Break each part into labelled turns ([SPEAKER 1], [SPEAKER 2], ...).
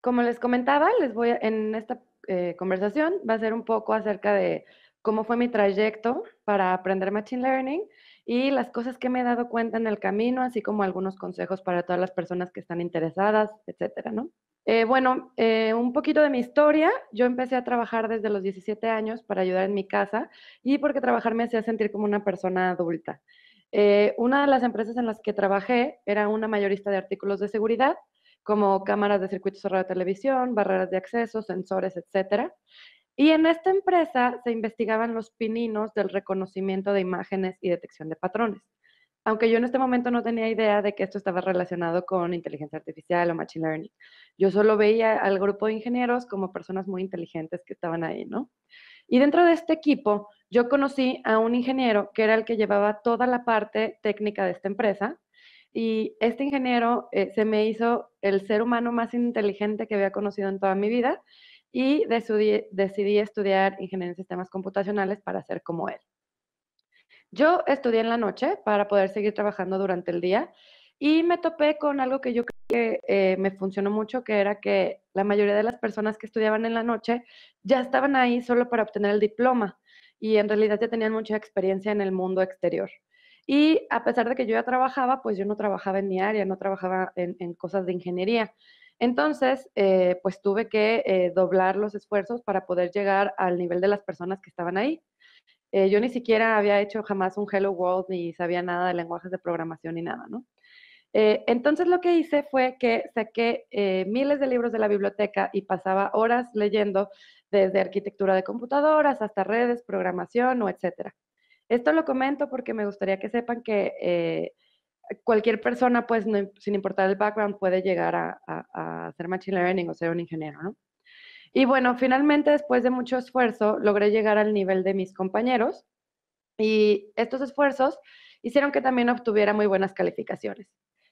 [SPEAKER 1] Como les comentaba, les voy en esta eh, conversación va a ser un poco acerca de cómo fue mi trayecto para aprender Machine Learning y las cosas que me he dado cuenta en el camino, así como algunos consejos para todas las personas que están interesadas, etcétera, eh, bueno, eh, un poquito de mi historia. Yo empecé a trabajar desde los 17 años para ayudar en mi casa y porque trabajar me hacía sentir como una persona adulta. Eh, una de las empresas en las que trabajé era una mayorista de artículos de seguridad, como cámaras de circuito cerrado de televisión, barreras de acceso, sensores, etc. Y en esta empresa se investigaban los pininos del reconocimiento de imágenes y detección de patrones. Aunque yo en este momento no tenía idea de que esto estaba relacionado con inteligencia artificial o machine learning. Yo solo veía al grupo de ingenieros como personas muy inteligentes que estaban ahí, ¿no? Y dentro de este equipo yo conocí a un ingeniero que era el que llevaba toda la parte técnica de esta empresa y este ingeniero eh, se me hizo el ser humano más inteligente que había conocido en toda mi vida y decidí, decidí estudiar ingeniería en sistemas computacionales para ser como él. Yo estudié en la noche para poder seguir trabajando durante el día y me topé con algo que yo que eh, me funcionó mucho, que era que la mayoría de las personas que estudiaban en la noche ya estaban ahí solo para obtener el diploma y en realidad ya tenían mucha experiencia en el mundo exterior. Y a pesar de que yo ya trabajaba, pues yo no trabajaba en mi área, no trabajaba en, cosas de ingeniería. Entonces, eh, pues tuve que eh, doblar los esfuerzos para poder llegar al nivel de las personas que estaban ahí. yo ni siquiera había hecho jamás un Hello World ni sabía nada de lenguajes de programación ni nada, ¿no? Eh, entonces lo que hice fue que saqué eh, miles de libros de la biblioteca y pasaba horas leyendo desde arquitectura de computadoras hasta redes, programación o etcétera. Esto lo comento porque me gustaría que sepan que eh, cualquier persona, pues sin importar el background, puede llegar a, a, ser machine learning o ser un ingeniero, Y bueno, finalmente, después de mucho esfuerzo, logré llegar al nivel de mis compañeros y estos esfuerzos hicieron que también obtuviera muy buenas calificaciones.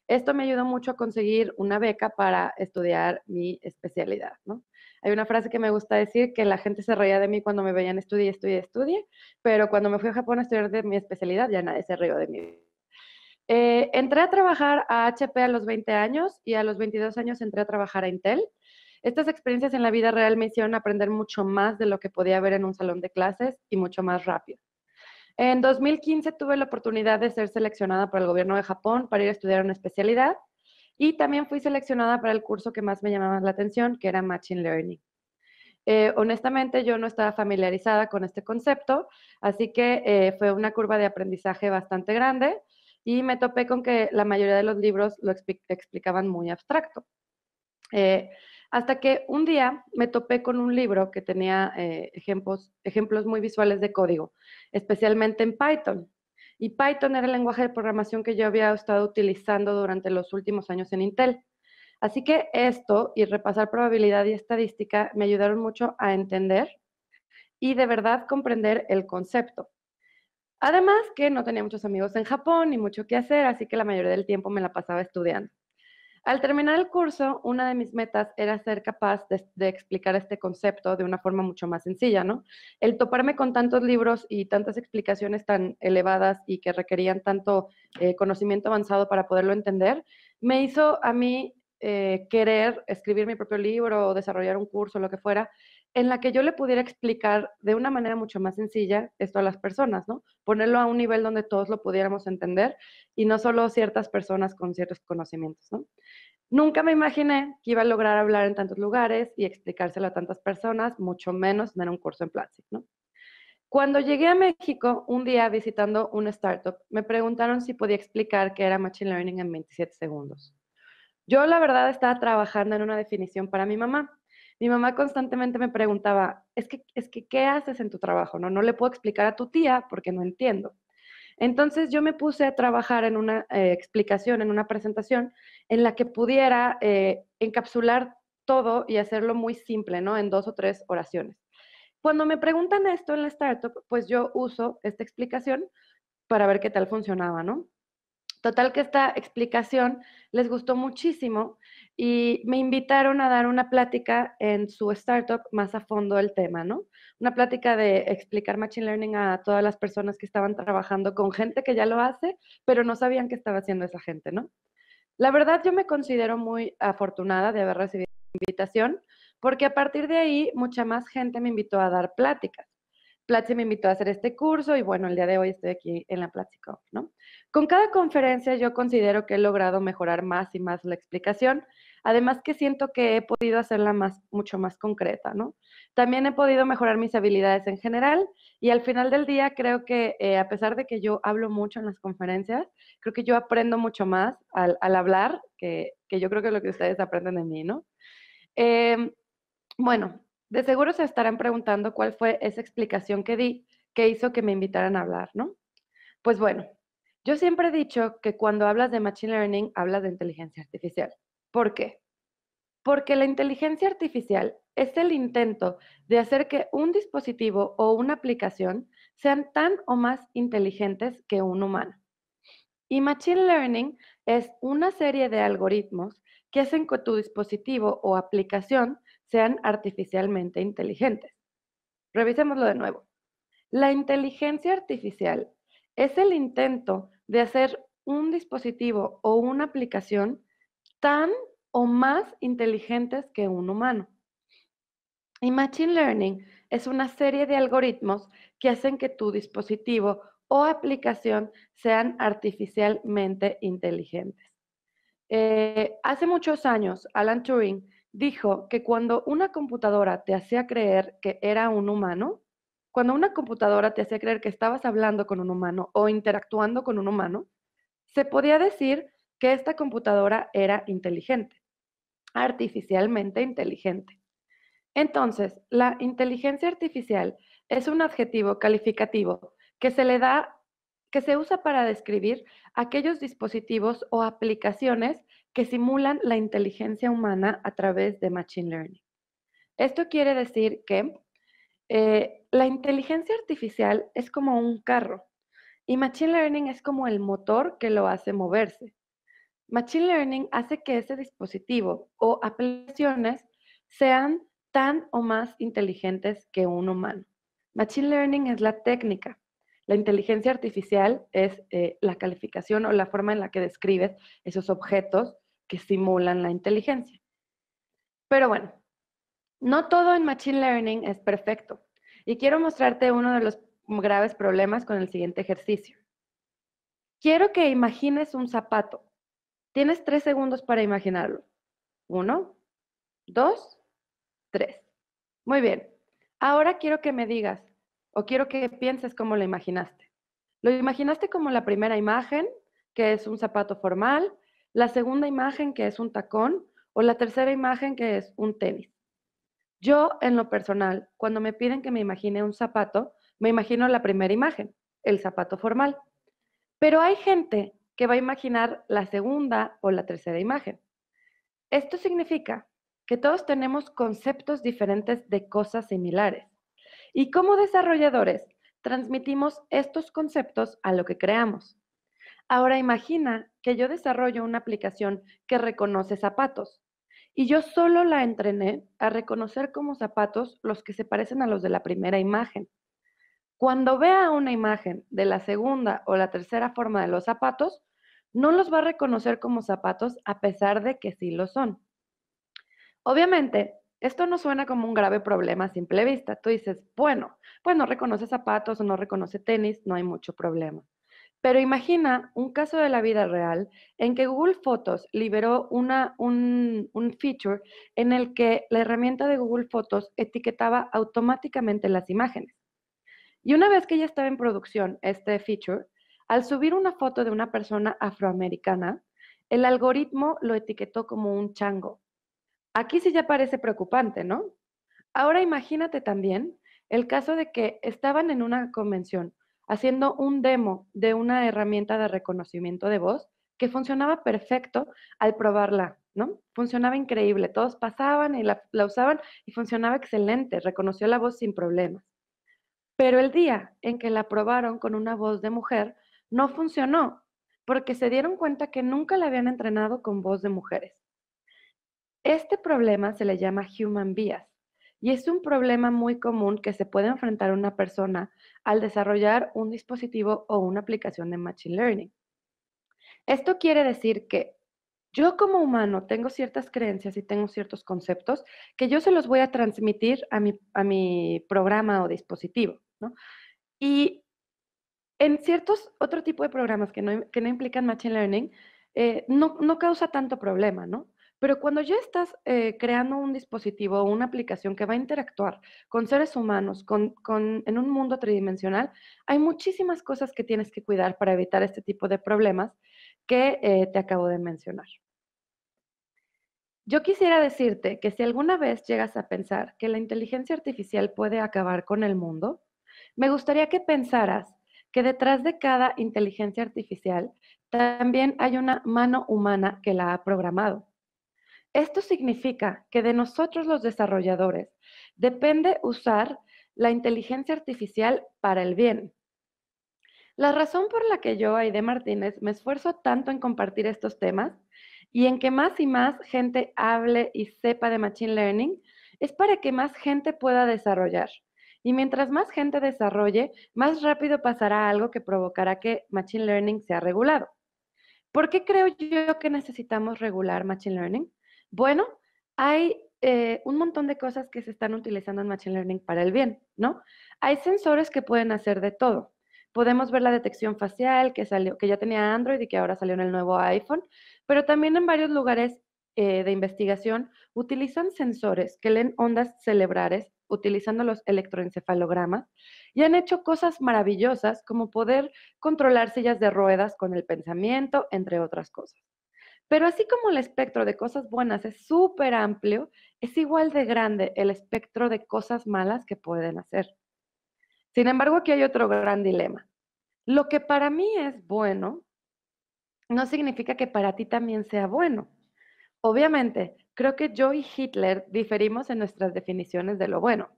[SPEAKER 1] Esto me ayudó mucho a conseguir una beca para estudiar mi especialidad, ¿no? Hay una frase que me gusta decir que la gente se reía de mí cuando me veían estudiar, estudiar, estudie, pero cuando me fui a Japón a estudiar de mi especialidad ya nadie se rió de mí. Eh, entré a trabajar a HP a los 20 años y a los 22 años entré a trabajar a Intel. Estas experiencias en la vida real me hicieron aprender mucho más de lo que podía ver en un salón de clases y mucho más rápido. En 2015 tuve la oportunidad de ser seleccionada por el gobierno de Japón para ir a estudiar una especialidad y también fui seleccionada para el curso que más me llamaba la atención, que era Machine Learning. Eh, honestamente, yo no estaba familiarizada con este concepto, así que eh, fue una curva de aprendizaje bastante grande y me topé con que la mayoría de los libros lo explicaban muy abstracto. Eh, hasta que un día me topé con un libro que tenía eh, ejemplos, muy visuales de código, especialmente en Python. Y Python era el lenguaje de programación que yo había estado utilizando durante los últimos años en Intel. Así que esto y repasar probabilidad y estadística me ayudaron mucho a entender y de verdad comprender el concepto. Además que no tenía muchos amigos en Japón ni mucho que hacer, así que la mayoría del tiempo me la pasaba estudiando. Al terminar el curso, una de mis metas era ser capaz de, explicar este concepto de una forma mucho más sencilla, ¿no? El toparme con tantos libros y tantas explicaciones tan elevadas y que requerían tanto eh, conocimiento avanzado para poderlo entender, me hizo a mí eh, querer escribir mi propio libro o desarrollar un curso, lo que fuera, en la que yo le pudiera explicar de una manera mucho más sencilla esto a las personas, ¿no? Ponerlo a un nivel donde todos lo pudiéramos entender y no solo ciertas personas con ciertos conocimientos, ¿no? Nunca me imaginé que iba a lograr hablar en tantos lugares y explicárselo a tantas personas, mucho menos en un curso en plástico ¿no? Cuando llegué a México, un día visitando un startup, me preguntaron si podía explicar qué era Machine Learning en 27 segundos. Yo, la verdad, estaba trabajando en una definición para mi mamá, mi mamá constantemente me preguntaba, es que, es que, ¿qué haces en tu trabajo? No, no le puedo explicar a tu tía porque no entiendo. Entonces yo me puse a trabajar en una eh, explicación, en una presentación, en la que pudiera eh, encapsular todo y hacerlo muy simple, ¿no? En dos o tres oraciones. Cuando me preguntan esto en la startup, pues yo uso esta explicación para ver qué tal funcionaba, ¿no? Total que esta explicación les gustó muchísimo y me invitaron a dar una plática en su startup más a fondo el tema, ¿no? Una plática de explicar Machine Learning a todas las personas que estaban trabajando con gente que ya lo hace, pero no sabían qué estaba haciendo esa gente, ¿no? La verdad yo me considero muy afortunada de haber recibido la invitación, porque a partir de ahí mucha más gente me invitó a dar pláticas. Platzi me invitó a hacer este curso y bueno, el día de hoy estoy aquí en la Platzico, ¿no? Con cada conferencia yo considero que he logrado mejorar más y más la explicación, además que siento que he podido hacerla más, mucho más concreta, ¿no? También he podido mejorar mis habilidades en general y al final del día creo que eh, a pesar de que yo hablo mucho en las conferencias, creo que yo aprendo mucho más al, hablar, que, que, yo creo que es lo que ustedes aprenden de mí, ¿no? Em, bueno, de seguro se estarán preguntando cuál fue esa explicación que di que hizo que me invitaran a hablar, ¿no? Pues bueno, yo siempre he dicho que cuando hablas de Machine Learning hablas de inteligencia artificial. ¿Por qué? Porque la inteligencia artificial es el intento de hacer que un dispositivo o una aplicación sean tan o más inteligentes que un humano. Y Machine Learning es una serie de algoritmos que hacen que tu dispositivo o aplicación sean artificialmente inteligentes. Revisémoslo de nuevo. La inteligencia artificial es el intento de hacer un dispositivo o una aplicación tan o más inteligentes que un humano. Y Machine Learning es una serie de algoritmos que hacen que tu dispositivo o aplicación sean artificialmente inteligentes. Eh, hace muchos años, Alan Turing dijo que cuando una computadora te hacía creer que era un humano, cuando una computadora te hacía creer que estabas hablando con un humano o interactuando con un humano, se podía decir que esta computadora era inteligente, artificialmente inteligente. Entonces, la inteligencia artificial es un adjetivo calificativo que se le da que se usa para describir aquellos dispositivos o aplicaciones que simulan la inteligencia humana a través de Machine Learning. Esto quiere decir que eh, la inteligencia artificial es como un carro y Machine Learning es como el motor que lo hace moverse. Machine Learning hace que ese dispositivo o aplicaciones sean tan o más inteligentes que un humano. Machine Learning es la técnica. La inteligencia artificial es eh, la calificación o la forma en la que describes esos objetos que simulan la inteligencia. Pero bueno, no todo en Machine Learning es perfecto y quiero mostrarte uno de los graves problemas con el siguiente ejercicio. Quiero que imagines un zapato. Tienes tres segundos para imaginarlo. Uno, dos, tres. Muy bien. Ahora quiero que me digas o quiero que pienses cómo lo imaginaste. ¿Lo imaginaste como la primera imagen, que es un zapato formal, la segunda imagen que es un tacón o la tercera imagen que es un tenis. Yo en lo personal, cuando me piden que me imagine un zapato, me imagino la primera imagen, el zapato formal. Pero hay gente que va a imaginar la segunda o la tercera imagen. Esto significa que todos tenemos conceptos diferentes de cosas similares. Y como desarrolladores, transmitimos estos conceptos a lo que creamos. Ahora imagina que yo desarrollo una aplicación que reconoce zapatos y yo solo la entrené a reconocer como zapatos los que se parecen a los de la primera imagen. Cuando vea una imagen de la segunda o la tercera forma de los zapatos, no los va a reconocer como zapatos a pesar de que sí lo son. Obviamente, esto no suena como un grave problema a simple vista. Tú dices, bueno, pues no reconoce zapatos o no reconoce tenis, no hay mucho problema. Pero imagina un caso de la vida real en que Google Fotos liberó una, un, feature en el que la herramienta de Google Fotos etiquetaba automáticamente las imágenes. Y una vez que ya estaba en producción este feature, al subir una foto de una persona afroamericana, el algoritmo lo etiquetó como un chango. Aquí sí ya parece preocupante, ¿no? Ahora imagínate también el caso de que estaban en una convención haciendo un demo de una herramienta de reconocimiento de voz que funcionaba perfecto al probarla, ¿no? Funcionaba increíble, todos pasaban y la, usaban y funcionaba excelente, reconoció la voz sin problemas. Pero el día en que la probaron con una voz de mujer, no funcionó, porque se dieron cuenta que nunca la habían entrenado con voz de mujeres. Este problema se le llama human bias y es un problema muy común que se puede enfrentar una persona al desarrollar un dispositivo o una aplicación de Machine Learning. Esto quiere decir que yo como humano tengo ciertas creencias y tengo ciertos conceptos que yo se los voy a transmitir a mi, a mi programa o dispositivo. ¿no? Y en ciertos otro tipo de programas que no, implican Machine Learning, eh, no, no causa tanto problema, ¿no? Pero cuando ya estás eh, creando un dispositivo o una aplicación que va a interactuar con seres humanos, en un mundo tridimensional, hay muchísimas cosas que tienes que cuidar para evitar este tipo de problemas que eh, te acabo de mencionar. Yo quisiera decirte que si alguna vez llegas a pensar que la inteligencia artificial puede acabar con el mundo, me gustaría que pensaras que detrás de cada inteligencia artificial también hay una mano humana que la ha programado. Esto significa que de nosotros los desarrolladores depende usar la inteligencia artificial para el bien. La razón por la que yo, Aide Martínez, me esfuerzo tanto en compartir estos temas y en que más y más gente hable y sepa de Machine Learning es para que más gente pueda desarrollar. Y mientras más gente desarrolle, más rápido pasará algo que provocará que Machine Learning sea regulado. ¿Por qué creo yo que necesitamos regular Machine Learning? Bueno, hay eh, un montón de cosas que se están utilizando en Machine Learning para el bien, ¿no? Hay sensores que pueden hacer de todo. Podemos ver la detección facial que, salió, que ya tenía Android y que ahora salió en el nuevo iPhone, pero también en varios lugares eh, de investigación utilizan sensores que leen ondas cerebrales utilizando los electroencefalogramas y han hecho cosas maravillosas como poder controlar sillas de ruedas con el pensamiento, entre otras cosas. Pero así como el espectro de cosas buenas es súper amplio, es igual de grande el espectro de cosas malas que pueden hacer. Sin embargo, aquí hay otro gran dilema. Lo que para mí es bueno no significa que para ti también sea bueno. Obviamente, creo que yo y Hitler diferimos en nuestras definiciones de lo bueno.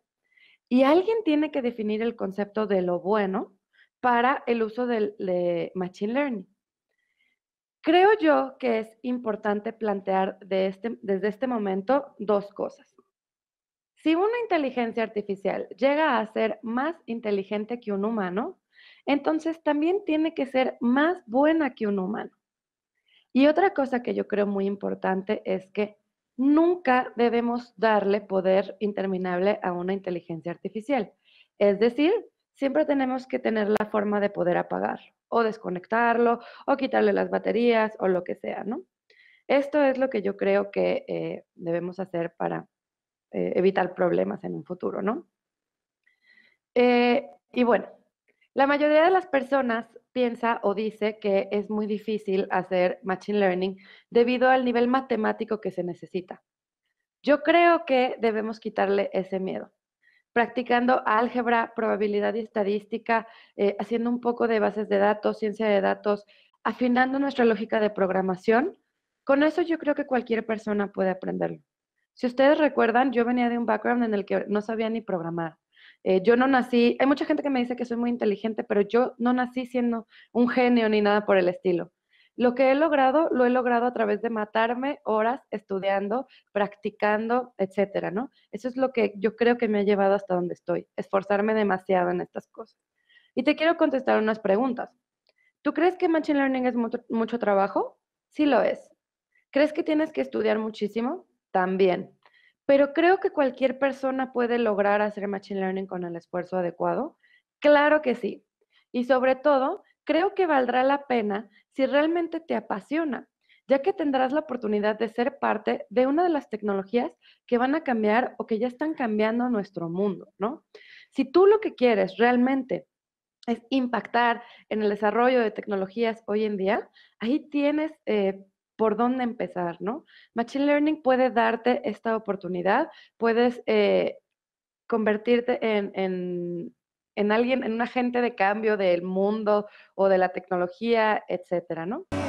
[SPEAKER 1] Y alguien tiene que definir el concepto de lo bueno para el uso del de Machine Learning. Creo yo que es importante plantear este, desde este momento dos cosas. Si una inteligencia artificial llega a ser más inteligente que un humano, entonces también tiene que ser más buena que un humano. Y otra cosa que yo creo muy importante es que nunca debemos darle poder interminable a una inteligencia artificial. Es decir, siempre tenemos que tener la forma de poder apagarlo o desconectarlo o quitarle las baterías o lo que sea, ¿no? Esto es lo que yo creo que eh, debemos hacer para eh, evitar problemas en un futuro, ¿no? Eh, y bueno, la mayoría de las personas piensa o dice que es muy difícil hacer Machine Learning debido al nivel matemático que se necesita. Yo creo que debemos quitarle ese miedo practicando álgebra, probabilidad y estadística, eh, haciendo un poco de bases de datos, ciencia de datos, afinando nuestra lógica de programación. Con eso yo creo que cualquier persona puede aprenderlo. Si ustedes recuerdan, yo venía de un background en el que no sabía ni programar. Eh, yo no nací, hay mucha gente que me dice que soy muy inteligente, pero yo no nací siendo un genio ni nada por el estilo. Lo que he logrado, lo he logrado a través de matarme horas estudiando, practicando, etcétera, ¿no? Eso es lo que yo creo que me ha llevado hasta donde estoy, esforzarme demasiado en estas cosas. Y te quiero contestar unas preguntas. ¿Tú crees que Machine Learning es mucho, mucho trabajo? Sí lo es. ¿Crees que tienes que estudiar muchísimo? También. Pero creo que cualquier persona puede lograr hacer Machine Learning con el esfuerzo adecuado. Claro que sí. Y sobre todo, creo que valdrá la pena si realmente te apasiona, ya que tendrás la oportunidad de ser parte de una de las tecnologías que van a cambiar o que ya están cambiando nuestro mundo, ¿no? Si tú lo que quieres realmente es impactar en el desarrollo de tecnologías hoy en día, ahí tienes eh, por dónde empezar, ¿no? Machine Learning puede darte esta oportunidad, puedes eh, convertirte en en alguien, en un agente de cambio del mundo o de la tecnología, etcétera, ¿no?